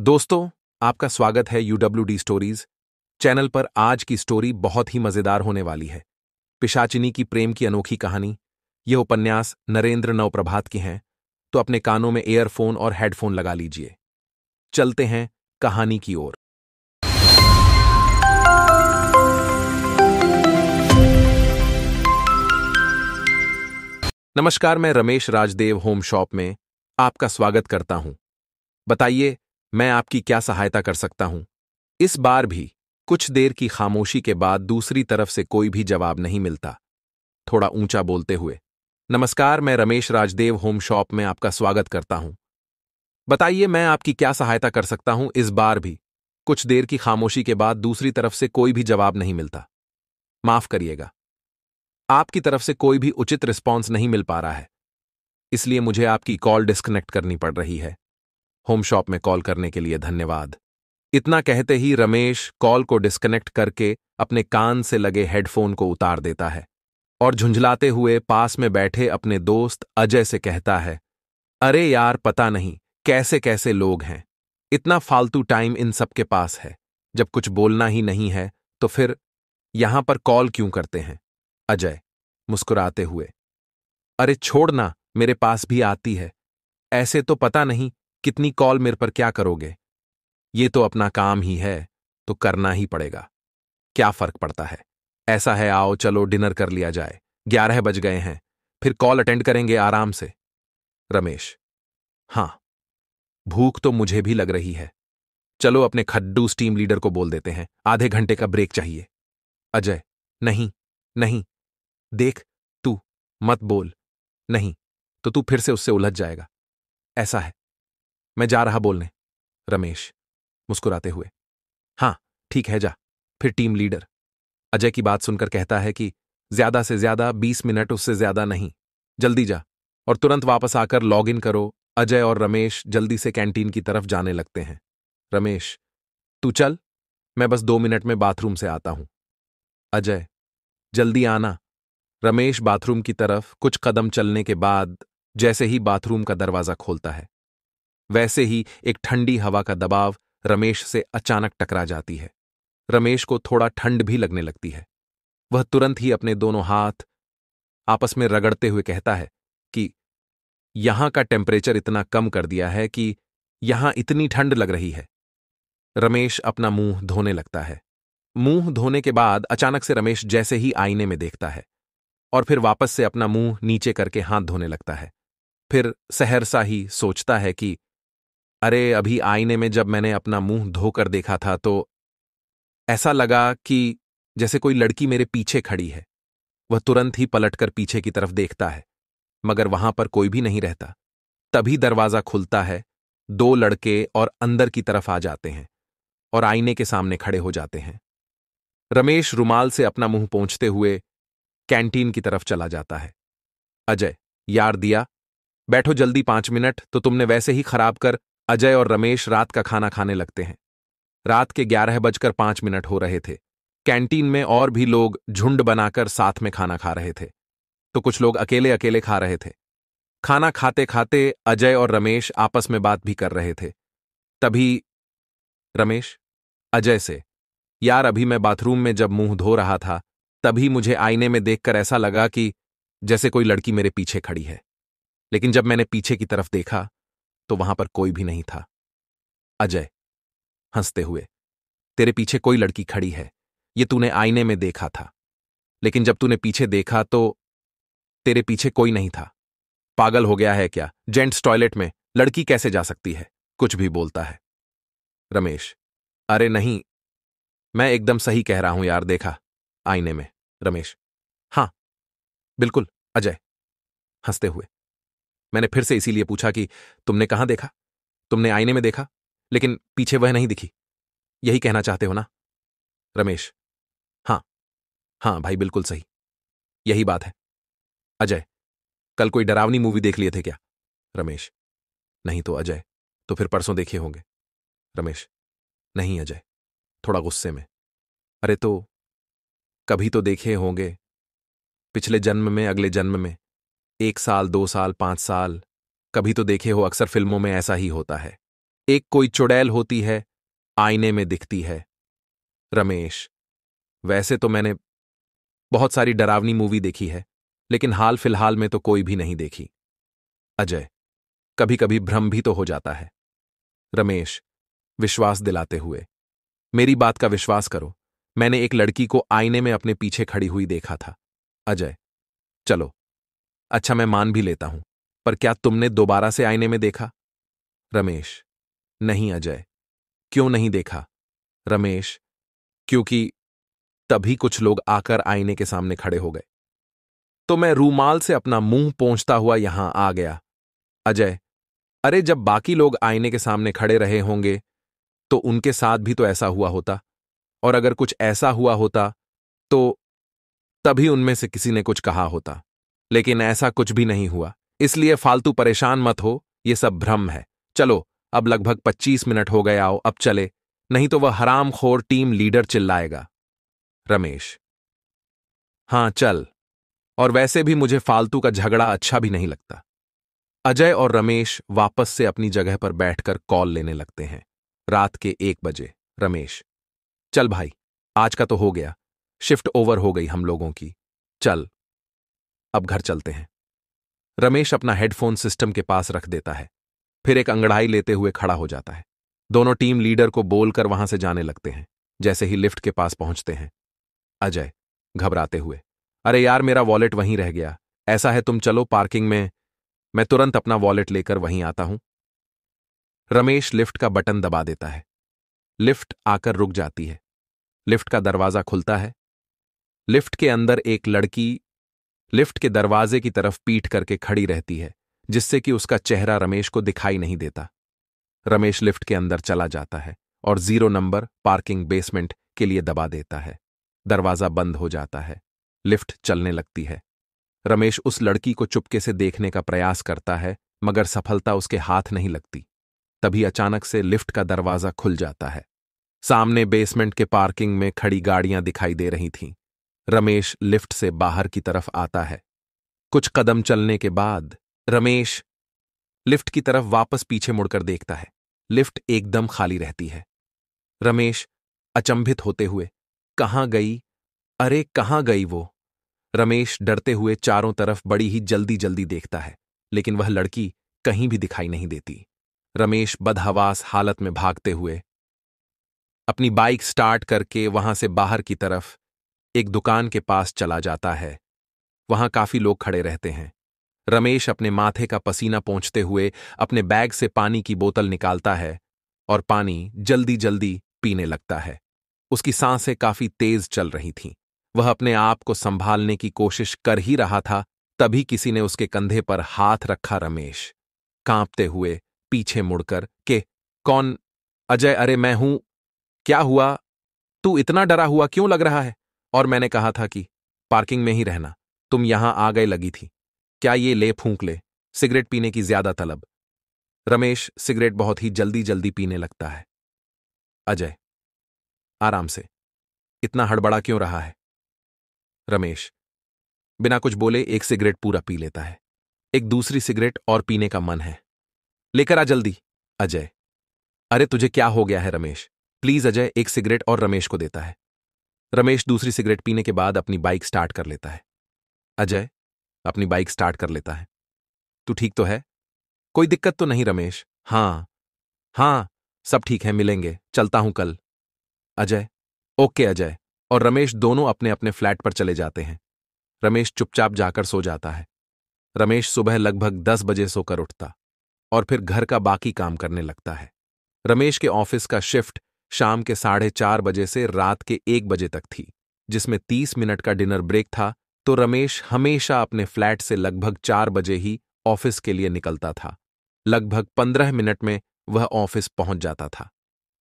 दोस्तों आपका स्वागत है यूडब्ल्यू डी स्टोरीज चैनल पर आज की स्टोरी बहुत ही मजेदार होने वाली है पिशाचिनी की प्रेम की अनोखी कहानी यह उपन्यास नरेंद्र नवप्रभात की हैं तो अपने कानों में एयरफोन और हेडफोन लगा लीजिए चलते हैं कहानी की ओर नमस्कार मैं रमेश राजदेव होम शॉप में आपका स्वागत करता हूं बताइए मैं आपकी क्या सहायता कर सकता हूं इस बार भी कुछ देर की खामोशी के बाद दूसरी तरफ से कोई भी जवाब नहीं मिलता थोड़ा ऊंचा बोलते हुए नमस्कार मैं रमेश राजदेव होम शॉप में आपका स्वागत करता हूं बताइए मैं आपकी क्या सहायता कर सकता हूं इस बार भी कुछ देर की खामोशी के बाद दूसरी तरफ से कोई भी जवाब नहीं मिलता माफ करिएगा आपकी तरफ से कोई भी उचित रिस्पॉन्स नहीं मिल पा रहा है इसलिए मुझे आपकी कॉल डिस्कनेक्ट करनी पड़ रही है होम शॉप में कॉल करने के लिए धन्यवाद इतना कहते ही रमेश कॉल को डिस्कनेक्ट करके अपने कान से लगे हेडफोन को उतार देता है और झुंझलाते हुए पास में बैठे अपने दोस्त अजय से कहता है अरे यार पता नहीं कैसे कैसे लोग हैं इतना फालतू टाइम इन सबके पास है जब कुछ बोलना ही नहीं है तो फिर यहां पर कॉल क्यों करते हैं अजय मुस्कुराते हुए अरे छोड़ना मेरे पास भी आती है ऐसे तो पता नहीं कितनी कॉल मेरे पर क्या करोगे ये तो अपना काम ही है तो करना ही पड़ेगा क्या फर्क पड़ता है ऐसा है आओ चलो डिनर कर लिया जाए ग्यारह बज गए हैं फिर कॉल अटेंड करेंगे आराम से रमेश हां भूख तो मुझे भी लग रही है चलो अपने खड्डूस टीम लीडर को बोल देते हैं आधे घंटे का ब्रेक चाहिए अजय नहीं नहीं देख तू मत बोल नहीं तो तू फिर से उससे उलझ जाएगा ऐसा है मैं जा रहा बोलने रमेश मुस्कुराते हुए हाँ ठीक है जा फिर टीम लीडर अजय की बात सुनकर कहता है कि ज्यादा से ज्यादा बीस मिनट उससे ज्यादा नहीं जल्दी जा और तुरंत वापस आकर लॉग इन करो अजय और रमेश जल्दी से कैंटीन की तरफ जाने लगते हैं रमेश तू चल मैं बस दो मिनट में बाथरूम से आता हूं अजय जल्दी आना रमेश बाथरूम की तरफ कुछ कदम चलने के बाद जैसे ही बाथरूम का दरवाजा खोलता है वैसे ही एक ठंडी हवा का दबाव रमेश से अचानक टकरा जाती है रमेश को थोड़ा ठंड भी लगने लगती है वह तुरंत ही अपने दोनों हाथ आपस में रगड़ते हुए कहता है कि यहां का टेम्परेचर इतना कम कर दिया है कि यहां इतनी ठंड लग रही है रमेश अपना मुंह धोने लगता है मुंह धोने के बाद अचानक से रमेश जैसे ही आईने में देखता है और फिर वापस से अपना मुंह नीचे करके हाथ धोने लगता है फिर सहरसा ही सोचता है कि अरे अभी आईने में जब मैंने अपना मुंह धोकर देखा था तो ऐसा लगा कि जैसे कोई लड़की मेरे पीछे खड़ी है वह तुरंत ही पलटकर पीछे की तरफ देखता है मगर वहां पर कोई भी नहीं रहता तभी दरवाजा खुलता है दो लड़के और अंदर की तरफ आ जाते हैं और आईने के सामने खड़े हो जाते हैं रमेश रुमाल से अपना मुंह पहुंचते हुए कैंटीन की तरफ चला जाता है अजय यार दिया बैठो जल्दी पांच मिनट तो तुमने वैसे ही खराब कर अजय और रमेश रात का खाना खाने लगते हैं रात के ग्यारह बजकर पांच मिनट हो रहे थे कैंटीन में और भी लोग झुंड बनाकर साथ में खाना खा रहे थे तो कुछ लोग अकेले अकेले खा रहे थे खाना खाते खाते अजय और रमेश आपस में बात भी कर रहे थे तभी रमेश अजय से यार अभी मैं बाथरूम में जब मुंह धो रहा था तभी मुझे आईने में देखकर ऐसा लगा कि जैसे कोई लड़की मेरे पीछे खड़ी है लेकिन जब मैंने पीछे की तरफ देखा तो वहां पर कोई भी नहीं था अजय हंसते हुए तेरे पीछे कोई लड़की खड़ी है ये तूने आईने में देखा था लेकिन जब तूने पीछे देखा तो तेरे पीछे कोई नहीं था पागल हो गया है क्या जेंट्स टॉयलेट में लड़की कैसे जा सकती है कुछ भी बोलता है रमेश अरे नहीं मैं एकदम सही कह रहा हूं यार देखा आईने में रमेश हाँ बिल्कुल अजय हंसते हुए मैंने फिर से इसीलिए पूछा कि तुमने कहां देखा तुमने आईने में देखा लेकिन पीछे वह नहीं दिखी यही कहना चाहते हो ना रमेश हां हां भाई बिल्कुल सही यही बात है अजय कल कोई डरावनी मूवी देख लिए थे क्या रमेश नहीं तो अजय तो फिर परसों देखे होंगे रमेश नहीं अजय थोड़ा गुस्से में अरे तो कभी तो देखे होंगे पिछले जन्म में अगले जन्म में एक साल दो साल पांच साल कभी तो देखे हो अक्सर फिल्मों में ऐसा ही होता है एक कोई चुड़ैल होती है आईने में दिखती है रमेश वैसे तो मैंने बहुत सारी डरावनी मूवी देखी है लेकिन हाल फिलहाल में तो कोई भी नहीं देखी अजय कभी कभी भ्रम भी तो हो जाता है रमेश विश्वास दिलाते हुए मेरी बात का विश्वास करो मैंने एक लड़की को आईने में अपने पीछे खड़ी हुई देखा था अजय चलो अच्छा मैं मान भी लेता हूं पर क्या तुमने दोबारा से आईने में देखा रमेश नहीं अजय क्यों नहीं देखा रमेश क्योंकि तभी कुछ लोग आकर आईने के सामने खड़े हो गए तो मैं रूमाल से अपना मुंह पहुंचता हुआ यहां आ गया अजय अरे जब बाकी लोग आईने के सामने खड़े रहे होंगे तो उनके साथ भी तो ऐसा हुआ होता और अगर कुछ ऐसा हुआ होता तो तभी उनमें से किसी ने कुछ कहा होता लेकिन ऐसा कुछ भी नहीं हुआ इसलिए फालतू परेशान मत हो ये सब भ्रम है चलो अब लगभग 25 मिनट हो गए आओ अब चले नहीं तो वह हराम खोर टीम लीडर चिल्लाएगा रमेश हां चल और वैसे भी मुझे फालतू का झगड़ा अच्छा भी नहीं लगता अजय और रमेश वापस से अपनी जगह पर बैठकर कॉल लेने लगते हैं रात के एक बजे रमेश चल भाई आज का तो हो गया शिफ्ट ओवर हो गई हम लोगों की चल अब घर चलते हैं रमेश अपना हेडफोन सिस्टम के पास रख देता है फिर एक अंगड़ाई लेते हुए खड़ा हो जाता है दोनों टीम लीडर को बोलकर वहां से जाने लगते हैं जैसे ही लिफ्ट के पास पहुंचते हैं अजय घबराते हुए अरे यार मेरा वॉलेट वहीं रह गया ऐसा है तुम चलो पार्किंग में मैं तुरंत अपना वॉलेट लेकर वहीं आता हूं रमेश लिफ्ट का बटन दबा देता है लिफ्ट आकर रुक जाती है लिफ्ट का दरवाजा खुलता है लिफ्ट के अंदर एक लड़की लिफ्ट के दरवाजे की तरफ पीट करके खड़ी रहती है जिससे कि उसका चेहरा रमेश को दिखाई नहीं देता रमेश लिफ्ट के अंदर चला जाता है और जीरो नंबर पार्किंग बेसमेंट के लिए दबा देता है दरवाजा बंद हो जाता है लिफ्ट चलने लगती है रमेश उस लड़की को चुपके से देखने का प्रयास करता है मगर सफलता उसके हाथ नहीं लगती तभी अचानक से लिफ्ट का दरवाजा खुल जाता है सामने बेसमेंट के पार्किंग में खड़ी गाड़ियां दिखाई दे रही थीं रमेश लिफ्ट से बाहर की तरफ आता है कुछ कदम चलने के बाद रमेश लिफ्ट की तरफ वापस पीछे मुड़कर देखता है लिफ्ट एकदम खाली रहती है रमेश अचंभित होते हुए कहाँ गई अरे कहाँ गई वो रमेश डरते हुए चारों तरफ बड़ी ही जल्दी जल्दी देखता है लेकिन वह लड़की कहीं भी दिखाई नहीं देती रमेश बदहवास हालत में भागते हुए अपनी बाइक स्टार्ट करके वहां से बाहर की तरफ एक दुकान के पास चला जाता है वहां काफी लोग खड़े रहते हैं रमेश अपने माथे का पसीना पहुंचते हुए अपने बैग से पानी की बोतल निकालता है और पानी जल्दी जल्दी पीने लगता है उसकी सांसें काफी तेज चल रही थीं वह अपने आप को संभालने की कोशिश कर ही रहा था तभी किसी ने उसके कंधे पर हाथ रखा रमेश कांपते हुए पीछे मुड़कर के कौन अजय अरे मैं हूं क्या हुआ तू इतना डरा हुआ क्यों लग रहा है और मैंने कहा था कि पार्किंग में ही रहना तुम यहां आ गए लगी थी क्या ये ले फूंक ले सिगरेट पीने की ज्यादा तलब रमेश सिगरेट बहुत ही जल्दी जल्दी पीने लगता है अजय आराम से इतना हड़बड़ा क्यों रहा है रमेश बिना कुछ बोले एक सिगरेट पूरा पी लेता है एक दूसरी सिगरेट और पीने का मन है लेकर आ जल्दी अजय अरे तुझे क्या हो गया है रमेश प्लीज अजय एक सिगरेट और रमेश को देता है रमेश दूसरी सिगरेट पीने के बाद अपनी बाइक स्टार्ट कर लेता है अजय अपनी बाइक स्टार्ट कर लेता है तू ठीक तो है कोई दिक्कत तो नहीं रमेश हाँ हाँ सब ठीक है मिलेंगे चलता हूं कल अजय ओके अजय और रमेश दोनों अपने अपने फ्लैट पर चले जाते हैं रमेश चुपचाप जाकर सो जाता है रमेश सुबह लगभग दस बजे सोकर उठता और फिर घर का बाकी काम करने लगता है रमेश के ऑफिस का शिफ्ट शाम के साढ़े चार बजे से रात के एक बजे तक थी जिसमें तीस मिनट का डिनर ब्रेक था तो रमेश हमेशा अपने फ्लैट से लगभग चार बजे ही ऑफिस के लिए निकलता था लगभग पंद्रह मिनट में वह ऑफिस पहुंच जाता था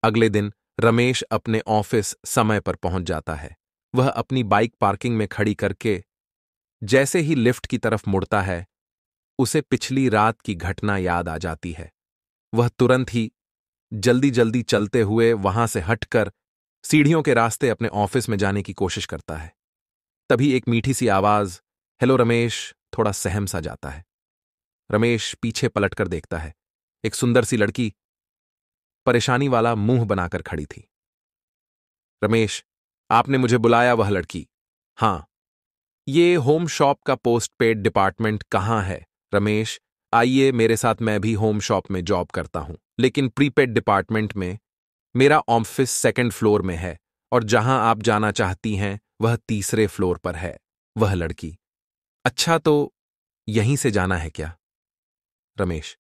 अगले दिन रमेश अपने ऑफिस समय पर पहुंच जाता है वह अपनी बाइक पार्किंग में खड़ी करके जैसे ही लिफ्ट की तरफ मुड़ता है उसे पिछली रात की घटना याद आ जाती है वह तुरंत ही जल्दी जल्दी चलते हुए वहां से हटकर सीढ़ियों के रास्ते अपने ऑफिस में जाने की कोशिश करता है तभी एक मीठी सी आवाज हेलो रमेश थोड़ा सहम सा जाता है रमेश पीछे पलटकर देखता है एक सुंदर सी लड़की परेशानी वाला मुंह बनाकर खड़ी थी रमेश आपने मुझे बुलाया वह लड़की हां ये होम शॉप का पोस्ट पेड डिपार्टमेंट कहां है रमेश आइए मेरे साथ मैं भी होम शॉप में जॉब करता हूँ लेकिन प्रीपेड डिपार्टमेंट में मेरा ऑफिस सेकंड फ्लोर में है और जहां आप जाना चाहती हैं वह तीसरे फ्लोर पर है वह लड़की अच्छा तो यहीं से जाना है क्या रमेश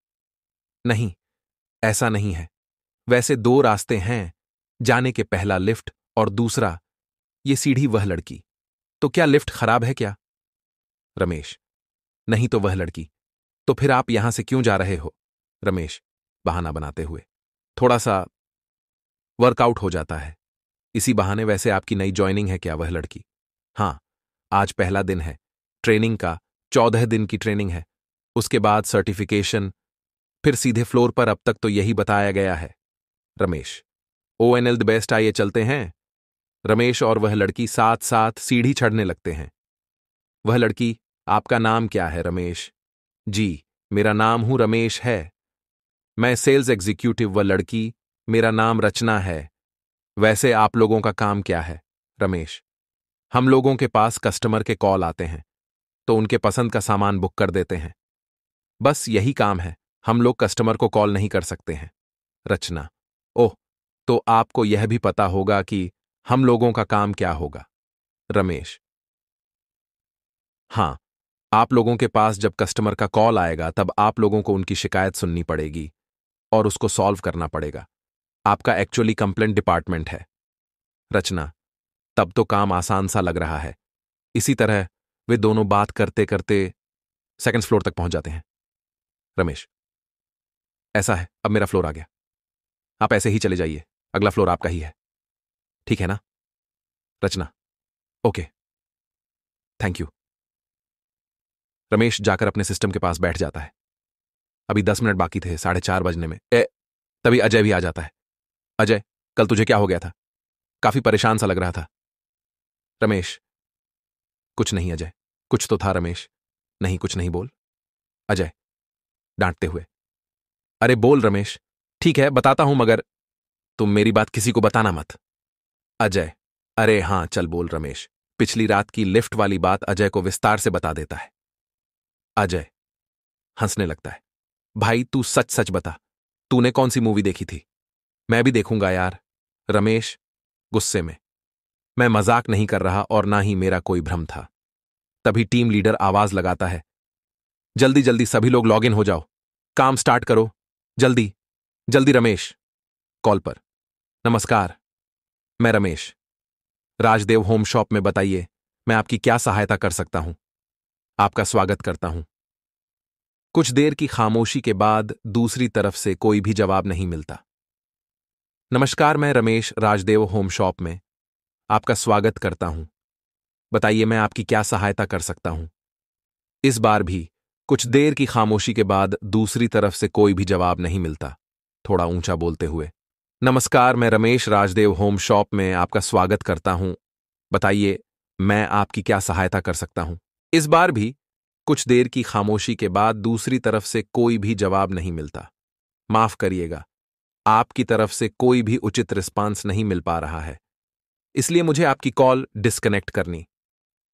नहीं ऐसा नहीं है वैसे दो रास्ते हैं जाने के पहला लिफ्ट और दूसरा ये सीढ़ी वह लड़की तो क्या लिफ्ट खराब है क्या रमेश नहीं तो वह लड़की तो फिर आप यहां से क्यों जा रहे हो रमेश बहाना बनाते हुए थोड़ा सा वर्कआउट हो जाता है इसी बहाने वैसे आपकी नई ज्वाइनिंग है क्या वह लड़की हाँ आज पहला दिन है ट्रेनिंग का चौदह दिन की ट्रेनिंग है उसके बाद सर्टिफिकेशन फिर सीधे फ्लोर पर अब तक तो यही बताया गया है Ramesh O N L the best आइए चलते हैं रमेश और वह लड़की साथ साथ सीढ़ी चढ़ने लगते हैं वह लड़की आपका नाम क्या है रमेश जी मेरा नाम हूं रमेश है मैं सेल्स एग्जीक्यूटिव व लड़की मेरा नाम रचना है वैसे आप लोगों का काम क्या है रमेश हम लोगों के पास कस्टमर के कॉल आते हैं तो उनके पसंद का सामान बुक कर देते हैं बस यही काम है हम लोग कस्टमर को कॉल नहीं कर सकते हैं रचना ओह तो आपको यह भी पता होगा कि हम लोगों का काम क्या होगा रमेश हाँ आप लोगों के पास जब कस्टमर का कॉल आएगा तब आप लोगों को उनकी शिकायत सुननी पड़ेगी और उसको सॉल्व करना पड़ेगा आपका एक्चुअली कंप्लेंट डिपार्टमेंट है रचना तब तो काम आसान सा लग रहा है इसी तरह वे दोनों बात करते करते सेकंड फ्लोर तक पहुंच जाते हैं रमेश ऐसा है अब मेरा फ्लोर आ गया आप ऐसे ही चले जाइए अगला फ्लोर आपका ही है ठीक है ना Rachna okay thank you Ramesh जाकर अपने सिस्टम के पास बैठ जाता है अभी दस मिनट बाकी थे साढ़े चार बजने में ए तभी अजय भी आ जाता है अजय कल तुझे क्या हो गया था काफी परेशान सा लग रहा था रमेश कुछ नहीं अजय कुछ तो था रमेश नहीं कुछ नहीं बोल अजय डांटते हुए अरे बोल रमेश ठीक है बताता हूं मगर तुम मेरी बात किसी को बताना मत अजय अरे हां चल बोल रमेश पिछली रात की लिफ्ट वाली बात अजय को विस्तार से बता देता है अजय हंसने लगता है भाई तू सच सच बता तूने कौन सी मूवी देखी थी मैं भी देखूंगा यार रमेश गुस्से में मैं मजाक नहीं कर रहा और ना ही मेरा कोई भ्रम था तभी टीम लीडर आवाज लगाता है जल्दी जल्दी सभी लोग लॉग इन हो जाओ काम स्टार्ट करो जल्दी जल्दी रमेश कॉल पर नमस्कार मैं रमेश राजदेव होम शॉप में बताइए मैं आपकी क्या सहायता कर सकता हूं आपका स्वागत करता हूं कुछ देर की खामोशी के बाद दूसरी तरफ से कोई भी जवाब नहीं मिलता नमस्कार मैं रमेश राजदेव होम शॉप में आपका स्वागत करता हूं बताइए मैं आपकी क्या सहायता कर सकता हूं इस बार भी कुछ देर की खामोशी के बाद दूसरी तरफ से कोई भी जवाब नहीं मिलता थोड़ा ऊंचा बोलते हुए नमस्कार मैं रमेश राजदेव होम शॉप में आपका स्वागत करता हूं बताइए मैं आपकी क्या सहायता कर सकता हूं इस बार भी कुछ देर की खामोशी के बाद दूसरी तरफ से कोई भी जवाब नहीं मिलता माफ करिएगा आपकी तरफ से कोई भी उचित रिस्पांस नहीं मिल पा रहा है इसलिए मुझे आपकी कॉल डिस्कनेक्ट करनी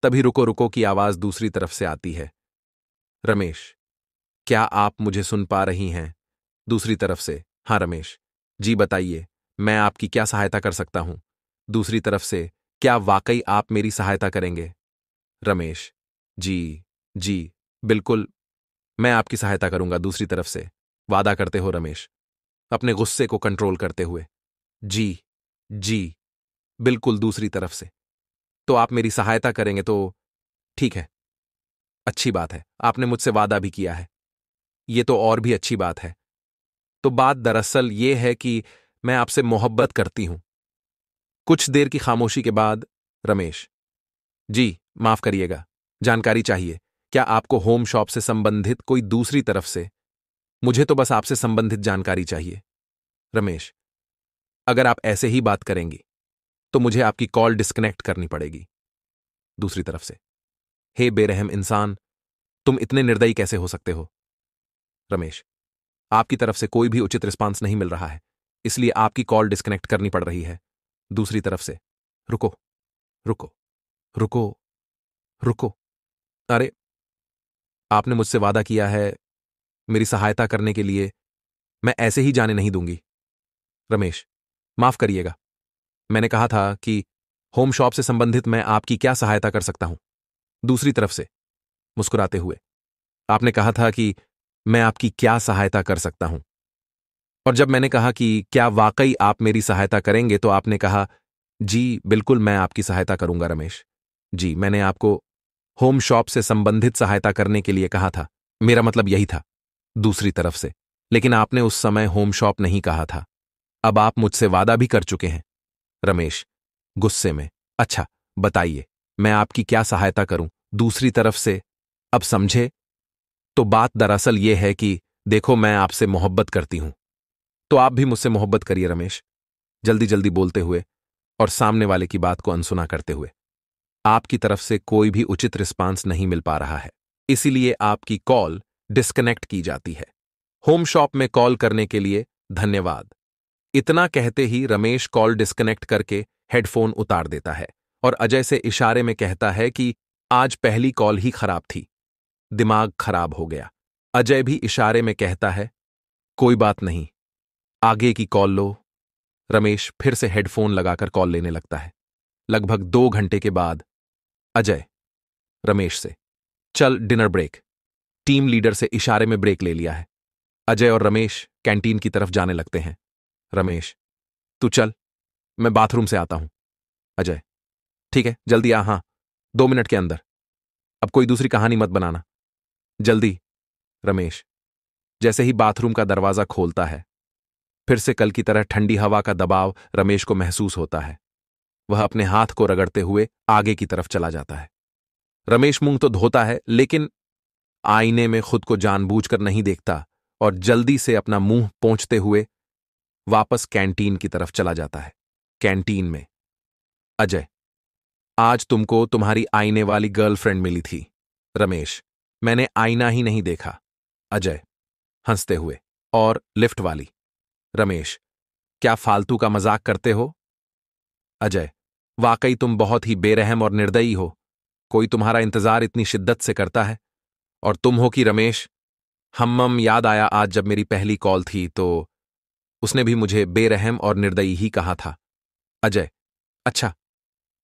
तभी रुको रुको की आवाज दूसरी तरफ से आती है रमेश क्या आप मुझे सुन पा रही हैं दूसरी तरफ से हाँ रमेश जी बताइए मैं आपकी क्या सहायता कर सकता हूं दूसरी तरफ से क्या वाकई आप मेरी सहायता करेंगे रमेश जी जी बिल्कुल मैं आपकी सहायता करूंगा दूसरी तरफ से वादा करते हो रमेश अपने गुस्से को कंट्रोल करते हुए जी जी बिल्कुल दूसरी तरफ से तो आप मेरी सहायता करेंगे तो ठीक है अच्छी बात है आपने मुझसे वादा भी किया है ये तो और भी अच्छी बात है तो बात दरअसल ये है कि मैं आपसे मोहब्बत करती हूं कुछ देर की खामोशी के बाद रमेश जी माफ करिएगा जानकारी चाहिए क्या आपको होम शॉप से संबंधित कोई दूसरी तरफ से मुझे तो बस आपसे संबंधित जानकारी चाहिए रमेश अगर आप ऐसे ही बात करेंगी तो मुझे आपकी कॉल डिस्कनेक्ट करनी पड़ेगी दूसरी तरफ से हे बेरहम इंसान तुम इतने निर्दयी कैसे हो सकते हो रमेश आपकी तरफ से कोई भी उचित रिस्पांस नहीं मिल रहा है इसलिए आपकी कॉल डिस्कनेक्ट करनी पड़ रही है दूसरी तरफ से रुको रुको रुको रुको अरे आपने मुझसे वादा किया है मेरी सहायता करने के लिए मैं ऐसे ही जाने नहीं दूंगी रमेश माफ करिएगा मैंने कहा था कि होम शॉप से संबंधित मैं आपकी क्या सहायता कर सकता हूं दूसरी तरफ से मुस्कुराते हुए आपने कहा था कि मैं आपकी क्या सहायता कर सकता हूं और जब मैंने कहा कि क्या वाकई आप मेरी सहायता करेंगे तो आपने कहा जी बिल्कुल मैं आपकी सहायता करूंगा रमेश जी मैंने आपको होम शॉप से संबंधित सहायता करने के लिए कहा था मेरा मतलब यही था दूसरी तरफ से लेकिन आपने उस समय होम शॉप नहीं कहा था अब आप मुझसे वादा भी कर चुके हैं रमेश गुस्से में अच्छा बताइए मैं आपकी क्या सहायता करूं दूसरी तरफ से अब समझे तो बात दरअसल यह है कि देखो मैं आपसे मोहब्बत करती हूं तो आप भी मुझसे मोहब्बत करिए रमेश जल्दी जल्दी बोलते हुए और सामने वाले की बात को अनसुना करते हुए आपकी तरफ से कोई भी उचित रिस्पांस नहीं मिल पा रहा है इसीलिए आपकी कॉल डिस्कनेक्ट की जाती है होम शॉप में कॉल करने के लिए धन्यवाद इतना कहते ही रमेश कॉल डिस्कनेक्ट करके हेडफोन उतार देता है और अजय से इशारे में कहता है कि आज पहली कॉल ही खराब थी दिमाग खराब हो गया अजय भी इशारे में कहता है कोई बात नहीं आगे की कॉल लो रमेश फिर से हेडफोन लगाकर कॉल लेने लगता है लगभग दो घंटे के बाद अजय रमेश से चल डिनर ब्रेक टीम लीडर से इशारे में ब्रेक ले लिया है अजय और रमेश कैंटीन की तरफ जाने लगते हैं रमेश तू चल मैं बाथरूम से आता हूं अजय ठीक है जल्दी आ हाँ दो मिनट के अंदर अब कोई दूसरी कहानी मत बनाना जल्दी रमेश जैसे ही बाथरूम का दरवाजा खोलता है फिर से कल की तरह ठंडी हवा का दबाव रमेश को महसूस होता है वह अपने हाथ को रगड़ते हुए आगे की तरफ चला जाता है रमेश मुंह तो धोता है लेकिन आईने में खुद को जानबूझकर नहीं देखता और जल्दी से अपना मुंह पहुंचते हुए वापस कैंटीन की तरफ चला जाता है कैंटीन में अजय आज तुमको तुम्हारी आईने वाली गर्लफ्रेंड मिली थी रमेश मैंने आईना ही नहीं देखा अजय हंसते हुए और लिफ्ट वाली रमेश क्या फालतू का मजाक करते हो अजय वाकई तुम बहुत ही बेरहम और निर्दयी हो कोई तुम्हारा इंतजार इतनी शिद्दत से करता है और तुम हो कि रमेश हम्म याद आया आज जब मेरी पहली कॉल थी तो उसने भी मुझे बेरहम और निर्दयी ही कहा था अजय अच्छा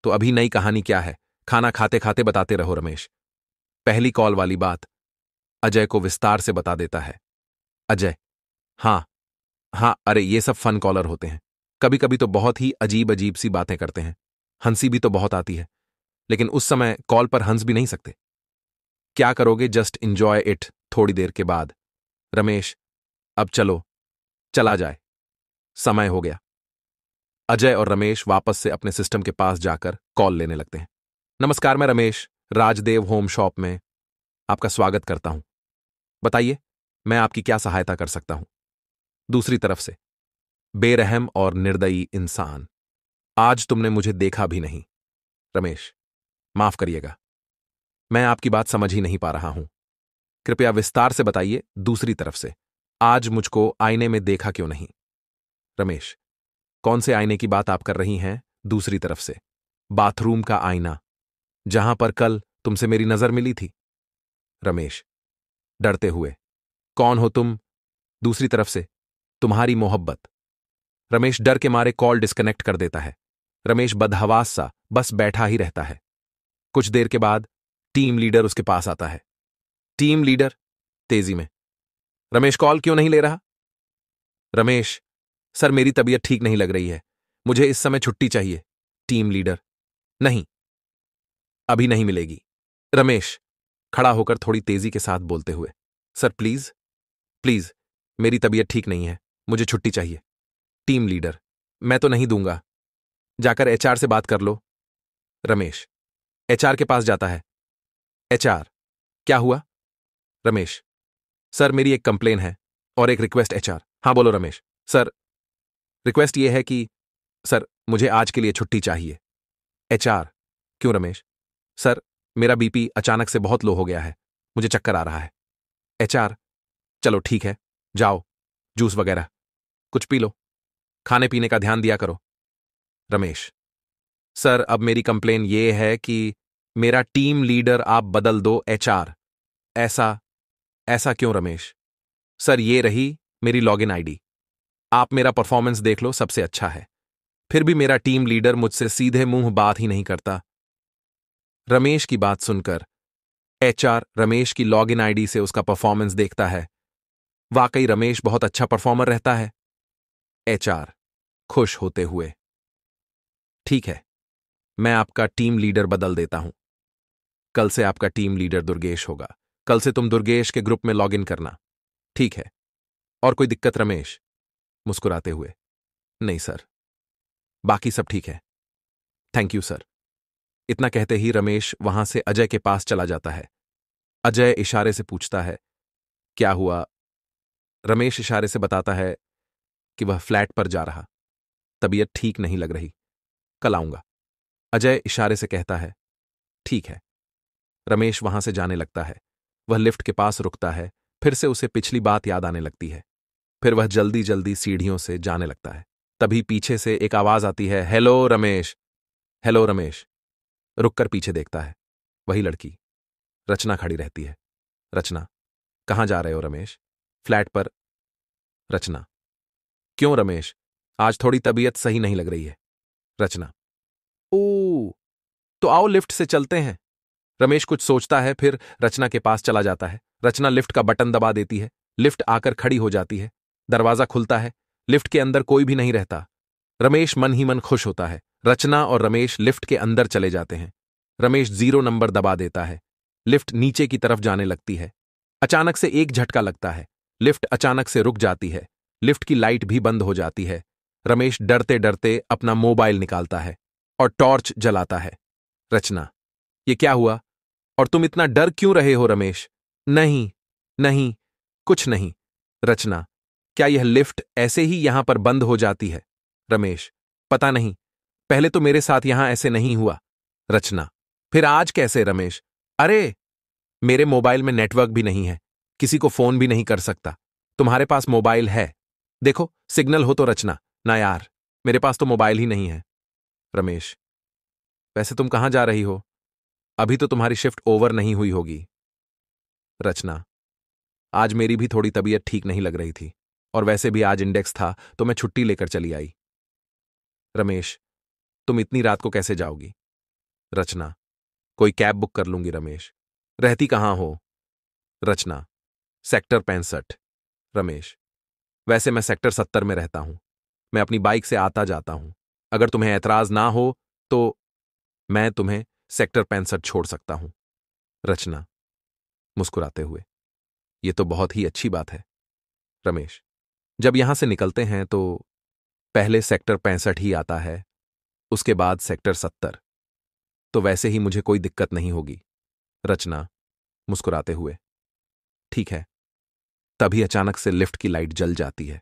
तो अभी नई कहानी क्या है खाना खाते खाते बताते रहो रमेश पहली कॉल वाली बात अजय को विस्तार से बता देता है अजय हाँ हाँ अरे ये सब फन कॉलर होते हैं कभी कभी तो बहुत ही अजीब अजीब सी बातें करते हैं हंसी भी तो बहुत आती है लेकिन उस समय कॉल पर हंस भी नहीं सकते क्या करोगे जस्ट इंजॉय इट थोड़ी देर के बाद रमेश अब चलो चला जाए समय हो गया अजय और रमेश वापस से अपने सिस्टम के पास जाकर कॉल लेने लगते हैं नमस्कार मैं रमेश राजदेव होम शॉप में आपका स्वागत करता हूं बताइए मैं आपकी क्या सहायता कर सकता हूं दूसरी तरफ से बेरहम और निर्दयी इंसान आज तुमने मुझे देखा भी नहीं रमेश माफ करिएगा मैं आपकी बात समझ ही नहीं पा रहा हूं कृपया विस्तार से बताइए दूसरी तरफ से आज मुझको आईने में देखा क्यों नहीं रमेश कौन से आईने की बात आप कर रही हैं दूसरी तरफ से बाथरूम का आईना जहां पर कल तुमसे मेरी नजर मिली थी रमेश डरते हुए कौन हो तुम दूसरी तरफ से तुम्हारी मोहब्बत रमेश डर के मारे कॉल डिस्कनेक्ट कर देता है रमेश बदहवास सा बस बैठा ही रहता है कुछ देर के बाद टीम लीडर उसके पास आता है टीम लीडर तेजी में रमेश कॉल क्यों नहीं ले रहा रमेश सर मेरी तबीयत ठीक नहीं लग रही है मुझे इस समय छुट्टी चाहिए टीम लीडर नहीं अभी नहीं मिलेगी रमेश खड़ा होकर थोड़ी तेजी के साथ बोलते हुए सर प्लीज प्लीज मेरी तबीयत ठीक नहीं है मुझे छुट्टी चाहिए टीम लीडर मैं तो नहीं दूंगा जाकर एचआर से बात कर लो रमेश एचआर के पास जाता है एचआर क्या हुआ रमेश सर मेरी एक कंप्लेन है और एक रिक्वेस्ट एचआर हाँ बोलो रमेश सर रिक्वेस्ट ये है कि सर मुझे आज के लिए छुट्टी चाहिए एचआर क्यों रमेश सर मेरा बीपी अचानक से बहुत लो हो गया है मुझे चक्कर आ रहा है एचआर चलो ठीक है जाओ जूस वगैरह कुछ पी लो खाने पीने का ध्यान दिया करो रमेश सर अब मेरी कंप्लेन ये है कि मेरा टीम लीडर आप बदल दो एचआर ऐसा ऐसा क्यों रमेश सर ये रही मेरी लॉगिन आईडी आप मेरा परफॉर्मेंस देख लो सबसे अच्छा है फिर भी मेरा टीम लीडर मुझसे सीधे मुंह बात ही नहीं करता रमेश की बात सुनकर एचआर रमेश की लॉगिन आईडी से उसका परफॉर्मेंस देखता है वाकई रमेश बहुत अच्छा परफॉर्मर रहता है एचआर खुश होते हुए ठीक है मैं आपका टीम लीडर बदल देता हूं कल से आपका टीम लीडर दुर्गेश होगा कल से तुम दुर्गेश के ग्रुप में लॉग इन करना ठीक है और कोई दिक्कत रमेश मुस्कुराते हुए नहीं सर बाकी सब ठीक है थैंक यू सर इतना कहते ही रमेश वहां से अजय के पास चला जाता है अजय इशारे से पूछता है क्या हुआ रमेश इशारे से बताता है कि वह फ्लैट पर जा रहा तबीयत ठीक नहीं लग रही कल आऊंगा अजय इशारे से कहता है ठीक है रमेश वहां से जाने लगता है वह लिफ्ट के पास रुकता है फिर से उसे पिछली बात याद आने लगती है फिर वह जल्दी जल्दी सीढ़ियों से जाने लगता है तभी पीछे से एक आवाज आती है हेलो रमेश हेलो रमेश रुककर पीछे देखता है वही लड़की रचना खड़ी रहती है रचना कहाँ जा रहे हो रमेश फ्लैट पर रचना क्यों रमेश आज थोड़ी तबीयत सही नहीं लग रही है रचना ओ तो आओ लिफ्ट से चलते हैं रमेश कुछ सोचता है फिर रचना के पास चला जाता है रचना लिफ्ट का बटन दबा देती है लिफ्ट आकर खड़ी हो जाती है दरवाजा खुलता है लिफ्ट के अंदर कोई भी नहीं रहता रमेश मन ही मन खुश होता है रचना और रमेश लिफ्ट के अंदर चले जाते हैं रमेश जीरो नंबर दबा देता है लिफ्ट नीचे की तरफ जाने लगती है अचानक से एक झटका लगता है लिफ्ट अचानक से रुक जाती है लिफ्ट की लाइट भी बंद हो जाती है रमेश डरते डरते अपना मोबाइल निकालता है और टॉर्च जलाता है रचना ये क्या हुआ और तुम इतना डर क्यों रहे हो रमेश नहीं नहीं कुछ नहीं रचना क्या यह लिफ्ट ऐसे ही यहां पर बंद हो जाती है रमेश पता नहीं पहले तो मेरे साथ यहां ऐसे नहीं हुआ रचना फिर आज कैसे रमेश अरे मेरे मोबाइल में नेटवर्क भी नहीं है किसी को फोन भी नहीं कर सकता तुम्हारे पास मोबाइल है देखो सिग्नल हो तो रचना ना यार मेरे पास तो मोबाइल ही नहीं है रमेश वैसे तुम कहाँ जा रही हो अभी तो तुम्हारी शिफ्ट ओवर नहीं हुई होगी रचना आज मेरी भी थोड़ी तबीयत ठीक नहीं लग रही थी और वैसे भी आज इंडेक्स था तो मैं छुट्टी लेकर चली आई रमेश तुम इतनी रात को कैसे जाओगी रचना कोई कैब बुक कर लूंगी रमेश रहती कहाँ हो रचना सेक्टर पैंसठ रमेश वैसे मैं सेक्टर सत्तर में रहता हूं मैं अपनी बाइक से आता जाता हूं अगर तुम्हें ऐतराज ना हो तो मैं तुम्हें सेक्टर पैंसठ छोड़ सकता हूं रचना मुस्कुराते हुए ये तो बहुत ही अच्छी बात है रमेश जब यहां से निकलते हैं तो पहले सेक्टर पैंसठ ही आता है उसके बाद सेक्टर सत्तर तो वैसे ही मुझे कोई दिक्कत नहीं होगी रचना मुस्कुराते हुए ठीक है तभी अचानक से लिफ्ट की लाइट जल जाती है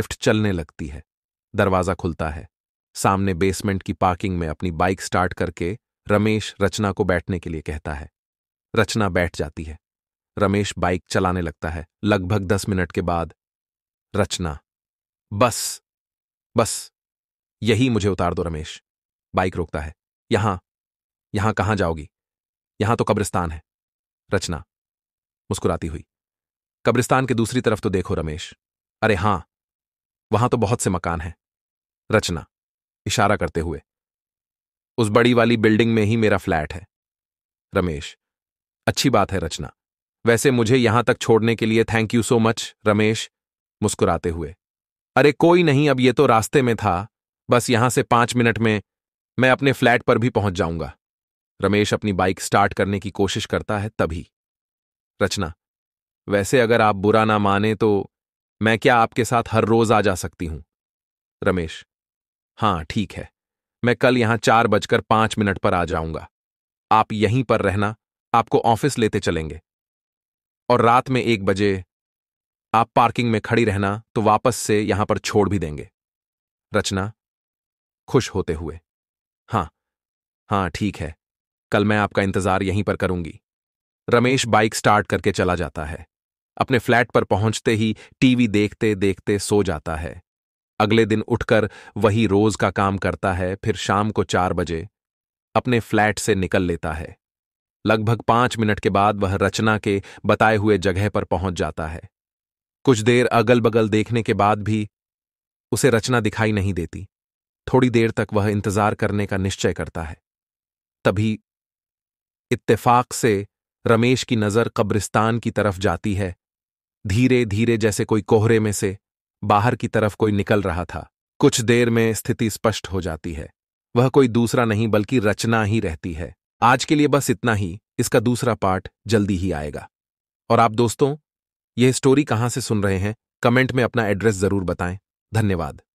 लिफ्ट चलने लगती है दरवाज़ा खुलता है सामने बेसमेंट की पार्किंग में अपनी बाइक स्टार्ट करके रमेश रचना को बैठने के लिए कहता है रचना बैठ जाती है रमेश बाइक चलाने लगता है लगभग दस मिनट के बाद रचना बस बस यही मुझे उतार दो रमेश बाइक रोकता है यहां यहां कहां जाओगी यहां तो कब्रिस्तान है रचना मुस्कुराती हुई कब्रिस्तान के दूसरी तरफ तो देखो रमेश अरे हां वहां तो बहुत से मकान हैं रचना इशारा करते हुए उस बड़ी वाली बिल्डिंग में ही मेरा फ्लैट है रमेश अच्छी बात है रचना वैसे मुझे यहां तक छोड़ने के लिए thank you so much Ramesh मुस्कुराते हुए अरे कोई नहीं अब ये तो रास्ते में था बस यहां से पांच मिनट में मैं अपने फ्लैट पर भी पहुंच जाऊंगा रमेश अपनी बाइक स्टार्ट करने की कोशिश करता है तभी रचना वैसे अगर आप बुरा ना माने तो मैं क्या आपके साथ हर रोज आ जा सकती हूं रमेश हाँ ठीक है मैं कल यहां चार बजकर पांच मिनट पर आ जाऊंगा आप यहीं पर रहना आपको ऑफिस लेते चलेंगे और रात में एक बजे आप पार्किंग में खड़ी रहना तो वापस से यहां पर छोड़ भी देंगे रचना खुश होते हुए हाँ हाँ ठीक है कल मैं आपका इंतजार यहीं पर करूंगी रमेश बाइक स्टार्ट करके चला जाता है अपने फ्लैट पर पहुंचते ही टीवी देखते देखते सो जाता है अगले दिन उठकर वही रोज का काम करता है फिर शाम को चार बजे अपने फ्लैट से निकल लेता है लगभग पांच मिनट के बाद वह रचना के बताए हुए जगह पर पहुंच जाता है कुछ देर अगल बगल देखने के बाद भी उसे रचना दिखाई नहीं देती थोड़ी देर तक वह इंतजार करने का निश्चय करता है तभी इत्तेफाक से रमेश की नजर कब्रिस्तान की तरफ जाती है धीरे धीरे जैसे कोई कोहरे में से बाहर की तरफ कोई निकल रहा था कुछ देर में स्थिति स्पष्ट हो जाती है वह कोई दूसरा नहीं बल्कि रचना ही रहती है आज के लिए बस इतना ही इसका दूसरा पार्ट जल्दी ही आएगा और आप दोस्तों यह स्टोरी कहां से सुन रहे हैं कमेंट में अपना एड्रेस जरूर बताएं धन्यवाद